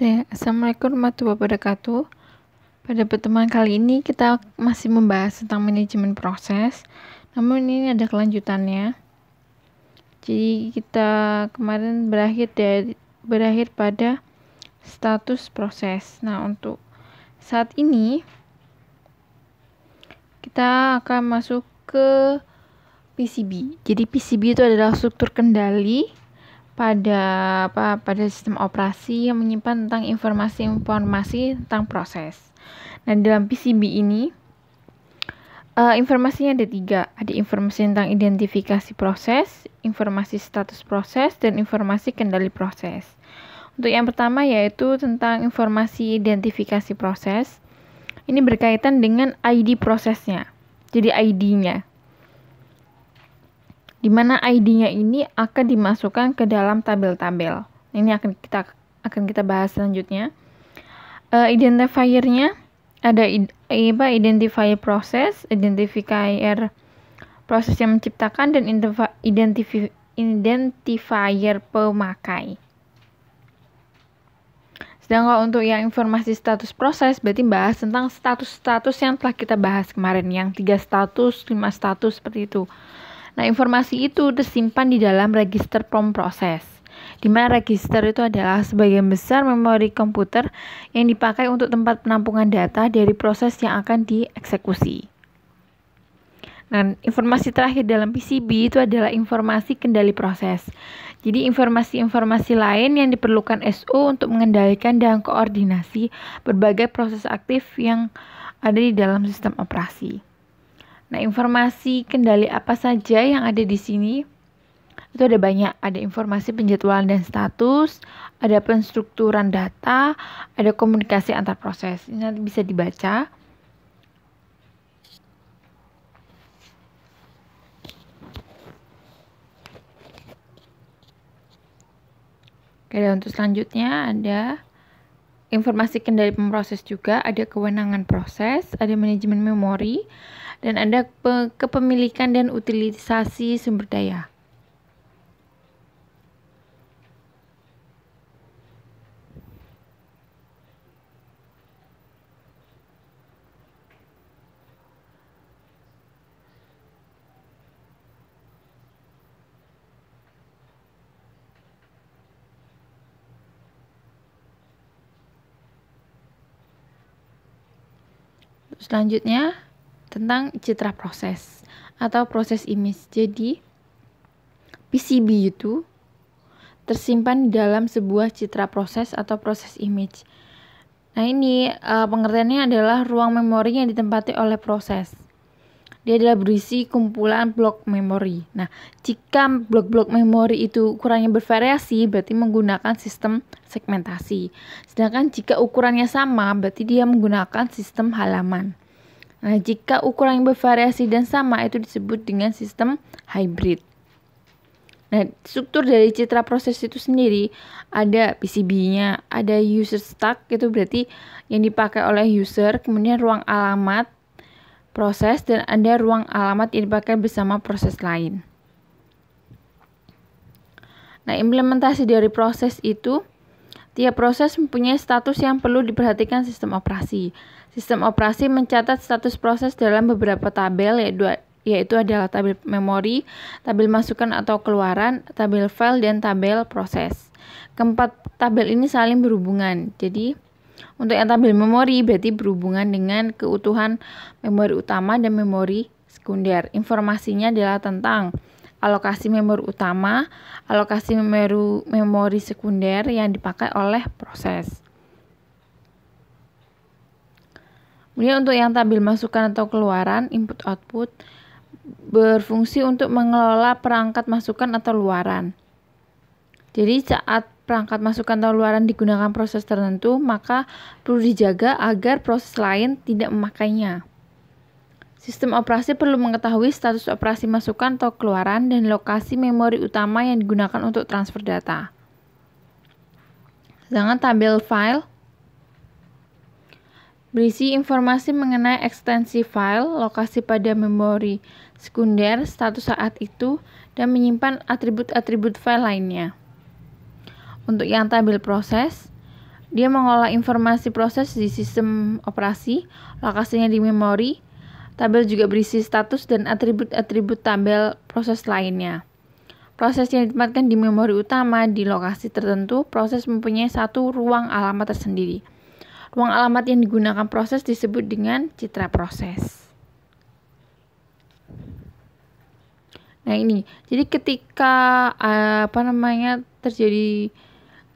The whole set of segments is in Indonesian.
Assalamualaikum warahmatullahi wabarakatuh. Pada pertemuan kali ini kita masih membahas tentang manajemen proses, namun ini ada kelanjutannya. Jadi kita kemarin berakhir dari berakhir pada status proses. Nah, untuk saat ini kita akan masuk ke PCB. Jadi PCB itu adalah struktur kendali pada apa pada sistem operasi yang menyimpan tentang informasi-informasi tentang proses. Nah, dalam PCB ini uh, informasinya ada tiga. Ada informasi tentang identifikasi proses, informasi status proses, dan informasi kendali proses. Untuk yang pertama yaitu tentang informasi identifikasi proses. Ini berkaitan dengan ID prosesnya. Jadi ID-nya di mana ID-nya ini akan dimasukkan ke dalam tabel-tabel. Ini akan kita akan kita bahas selanjutnya. Uh, identifier-nya ada eh, apa identifier proses, identifier proses yang menciptakan dan identifi, identifier pemakai. Sedangkan untuk yang informasi status proses berarti bahas tentang status-status yang telah kita bahas kemarin yang tiga status, lima status seperti itu. Nah, informasi itu tersimpan di dalam register prom proses, di mana register itu adalah sebagian besar memori komputer yang dipakai untuk tempat penampungan data dari proses yang akan dieksekusi. Nah, informasi terakhir dalam PCB itu adalah informasi kendali proses. Jadi, informasi-informasi lain yang diperlukan SO untuk mengendalikan dan koordinasi berbagai proses aktif yang ada di dalam sistem operasi. Nah, informasi kendali apa saja yang ada di sini? Itu ada banyak, ada informasi penjadwalan dan status, ada penstrukturan data, ada komunikasi antar proses. Ini nanti bisa dibaca. Oke, dan untuk selanjutnya ada informasi kendali pemroses juga, ada kewenangan proses, ada manajemen memori, dan ada kepemilikan dan utilisasi sumber daya. selanjutnya tentang citra proses atau proses image. Jadi PCB itu tersimpan dalam sebuah citra proses atau proses image. Nah, ini uh, pengertiannya adalah ruang memori yang ditempati oleh proses. Dia adalah berisi kumpulan blok memori. Nah, jika blok-blok memori itu ukurannya bervariasi, berarti menggunakan sistem segmentasi. Sedangkan jika ukurannya sama, berarti dia menggunakan sistem halaman. Nah, jika ukuran yang bervariasi dan sama itu disebut dengan sistem hybrid. Nah, struktur dari citra proses itu sendiri ada PCB-nya, ada user stack itu berarti yang dipakai oleh user, kemudian ruang alamat proses dan ada ruang alamat yang dipakai bersama proses lain. Nah, implementasi dari proses itu Tiap proses mempunyai status yang perlu diperhatikan sistem operasi. Sistem operasi mencatat status proses dalam beberapa tabel yaitu yaitu adalah tabel memori, tabel masukan atau keluaran, tabel file dan tabel proses. Keempat tabel ini saling berhubungan. Jadi untuk yang tabel memori berarti berhubungan dengan keutuhan memori utama dan memori sekunder. Informasinya adalah tentang alokasi memori utama, alokasi memori, memori sekunder yang dipakai oleh proses. Kemudian untuk yang tabel masukan atau keluaran, input output, berfungsi untuk mengelola perangkat masukan atau luaran. Jadi saat perangkat masukan atau luaran digunakan proses tertentu, maka perlu dijaga agar proses lain tidak memakainya. Sistem operasi perlu mengetahui status operasi masukan atau keluaran dan lokasi memori utama yang digunakan untuk transfer data. Jangan tampil file berisi informasi mengenai ekstensi file, lokasi pada memori sekunder, status saat itu, dan menyimpan atribut-atribut file lainnya. Untuk yang tampil proses, dia mengolah informasi proses di sistem operasi, lokasinya di memori, Tabel juga berisi status dan atribut-atribut tabel proses lainnya. Proses yang ditempatkan di memori utama di lokasi tertentu, proses mempunyai satu ruang alamat tersendiri. Ruang alamat yang digunakan proses disebut dengan citra proses. Nah, ini. Jadi ketika eh, apa namanya terjadi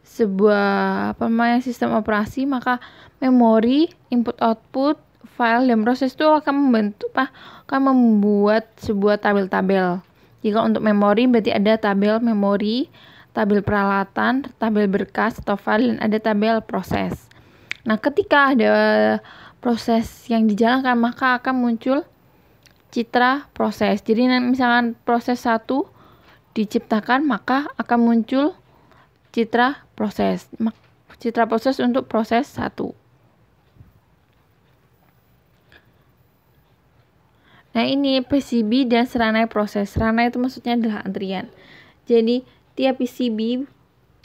sebuah apa namanya sistem operasi, maka memori input output file dan proses itu akan membentuk akan membuat sebuah tabel-tabel. Jika untuk memori berarti ada tabel memori, tabel peralatan, tabel berkas atau file dan ada tabel proses. Nah, ketika ada proses yang dijalankan maka akan muncul citra proses. Jadi nah, misalkan proses 1 diciptakan maka akan muncul citra proses. Citra proses untuk proses 1. Nah ini PCB dan seranai proses. Seranai itu maksudnya adalah antrian. Jadi tiap PCB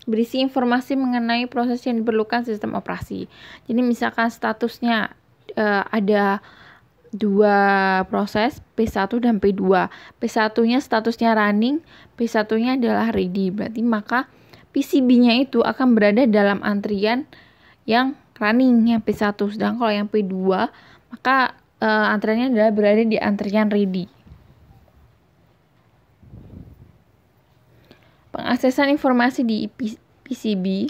berisi informasi mengenai proses yang diperlukan sistem operasi. Jadi misalkan statusnya e, ada dua proses P1 dan P2. P1-nya statusnya running, P1-nya adalah ready. Berarti maka PCB-nya itu akan berada dalam antrian yang running yang P1. Sedangkan kalau yang P2 maka uh, eh, antreannya adalah berada di antrian ready. Pengaksesan informasi di PCB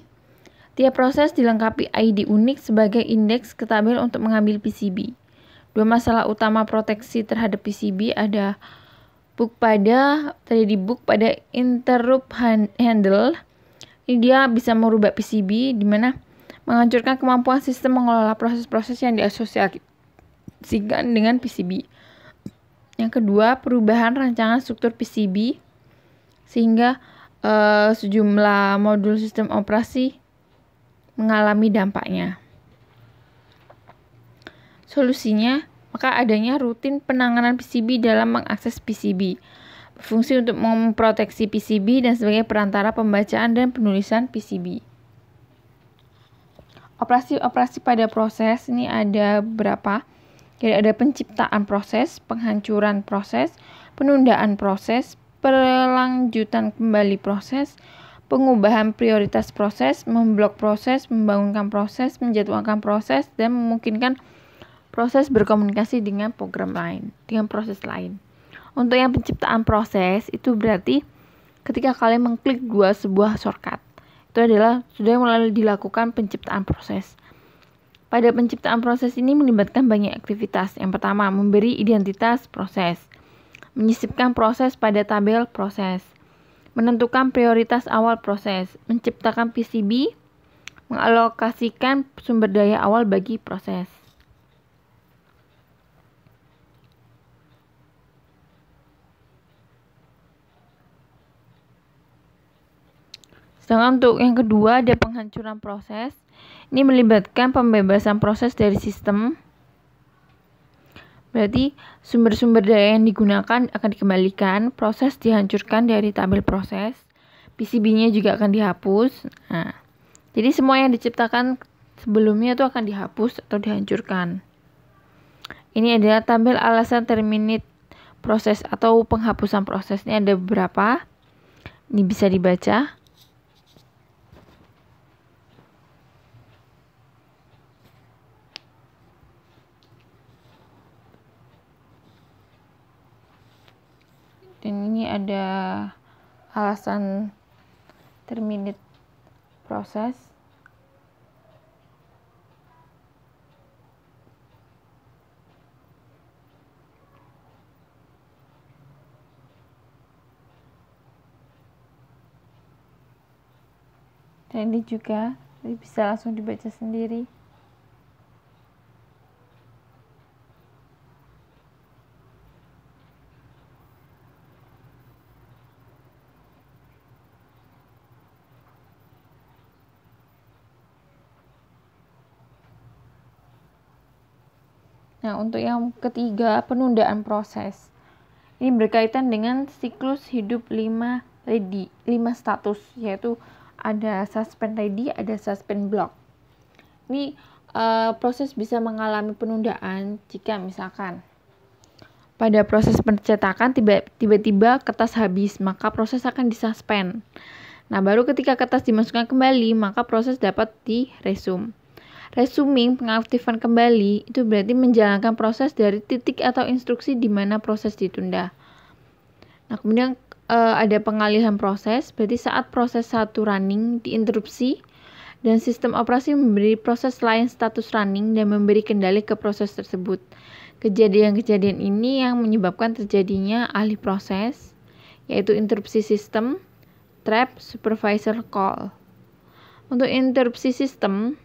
Tiap proses dilengkapi ID unik sebagai indeks ketabel untuk mengambil PCB. Dua masalah utama proteksi terhadap PCB ada book pada terjadi book pada interrupt handle. Ini dia bisa merubah PCB di mana menghancurkan kemampuan sistem mengelola proses-proses yang diasosiasi signifikan dengan PCB. Yang kedua, perubahan rancangan struktur PCB sehingga eh, sejumlah modul sistem operasi mengalami dampaknya. Solusinya, maka adanya rutin penanganan PCB dalam mengakses PCB berfungsi untuk memproteksi PCB dan sebagai perantara pembacaan dan penulisan PCB. Operasi-operasi pada proses ini ada berapa? Jadi ada penciptaan proses, penghancuran proses, penundaan proses, perlanjutan kembali proses, pengubahan prioritas proses, memblok proses, membangunkan proses, menjadwalkan proses, dan memungkinkan proses berkomunikasi dengan program lain, dengan proses lain. Untuk yang penciptaan proses itu berarti ketika kalian mengklik dua sebuah shortcut, itu adalah sudah mulai dilakukan penciptaan proses. Pada penciptaan proses ini melibatkan banyak aktivitas. Yang pertama, memberi identitas proses. Menyisipkan proses pada tabel proses. Menentukan prioritas awal proses. Menciptakan PCB. Mengalokasikan sumber daya awal bagi proses. Sedangkan untuk yang kedua ada penghancuran proses ini melibatkan pembebasan proses dari sistem. Berarti sumber-sumber daya yang digunakan akan dikembalikan, proses dihancurkan dari tabel proses, PCB-nya juga akan dihapus. Nah, jadi semua yang diciptakan sebelumnya itu akan dihapus atau dihancurkan. Ini adalah tabel alasan terminate proses atau penghapusan proses. Ini ada beberapa. Ini bisa dibaca. dan ini ada alasan terminit proses dan ini juga bisa langsung dibaca sendiri Nah, untuk yang ketiga, penundaan proses. Ini berkaitan dengan siklus hidup 5 ready, 5 status, yaitu ada suspend ready, ada suspend block. Ini uh, proses bisa mengalami penundaan jika misalkan pada proses pencetakan tiba-tiba kertas habis, maka proses akan disuspend. Nah, baru ketika kertas dimasukkan kembali, maka proses dapat diresum. Resuming pengaktifan kembali itu berarti menjalankan proses dari titik atau instruksi di mana proses ditunda. Nah, kemudian e, ada pengalihan proses, berarti saat proses satu running diinterupsi dan sistem operasi memberi proses lain status running dan memberi kendali ke proses tersebut. Kejadian-kejadian ini yang menyebabkan terjadinya alih proses, yaitu interupsi sistem, trap, supervisor call. Untuk interupsi sistem,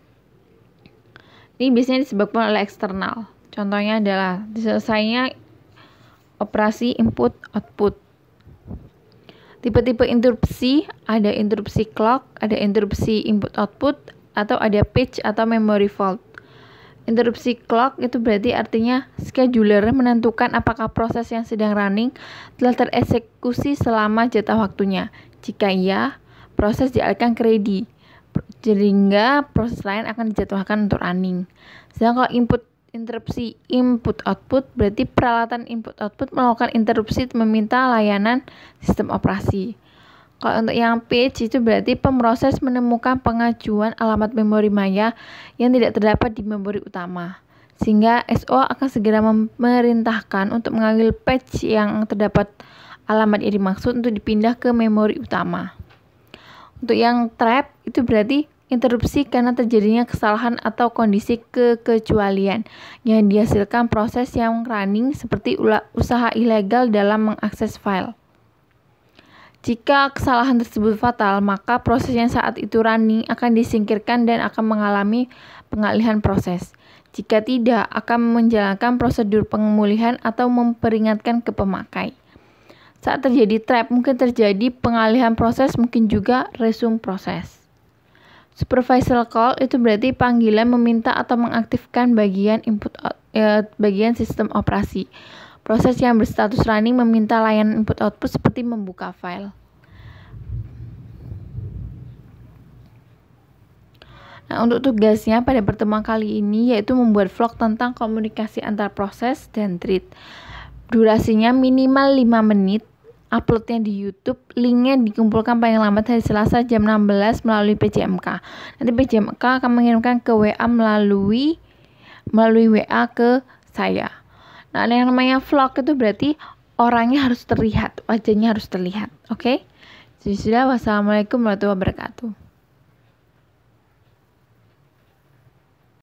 ini biasanya disebabkan oleh eksternal. Contohnya adalah selesainya operasi input-output. Tipe-tipe interupsi, ada interupsi clock, ada interupsi input-output, atau ada page atau memory fault. Interupsi clock itu berarti artinya scheduler menentukan apakah proses yang sedang running telah tereksekusi selama jatah waktunya. Jika iya, proses dialihkan ke ready sehingga proses lain akan dijadwalkan untuk running. Sedangkan kalau input interupsi input output berarti peralatan input output melakukan interupsi meminta layanan sistem operasi. Kalau untuk yang page itu berarti pemroses menemukan pengajuan alamat memori maya yang tidak terdapat di memori utama. Sehingga SO akan segera memerintahkan untuk mengambil page yang terdapat alamat yang dimaksud untuk dipindah ke memori utama. Untuk yang trap itu berarti interupsi karena terjadinya kesalahan atau kondisi kekecualian yang dihasilkan proses yang running seperti usaha ilegal dalam mengakses file. Jika kesalahan tersebut fatal, maka proses yang saat itu running akan disingkirkan dan akan mengalami pengalihan proses. Jika tidak, akan menjalankan prosedur pengemulihan atau memperingatkan ke pemakai. Saat terjadi trap, mungkin terjadi pengalihan proses, mungkin juga resume proses. Supervisor call itu berarti panggilan meminta atau mengaktifkan bagian input eh, bagian sistem operasi. Proses yang berstatus running meminta layanan input output seperti membuka file. Nah, untuk tugasnya pada pertemuan kali ini yaitu membuat vlog tentang komunikasi antar proses dan thread. Durasinya minimal 5 menit uploadnya di YouTube. Linknya dikumpulkan paling lambat hari Selasa jam 16 melalui PJMK. Nanti PJMK akan mengirimkan ke WA melalui melalui WA ke saya. Nah, yang namanya vlog itu berarti orangnya harus terlihat, wajahnya harus terlihat. Oke, okay? sudah. Wassalamualaikum warahmatullahi wabarakatuh.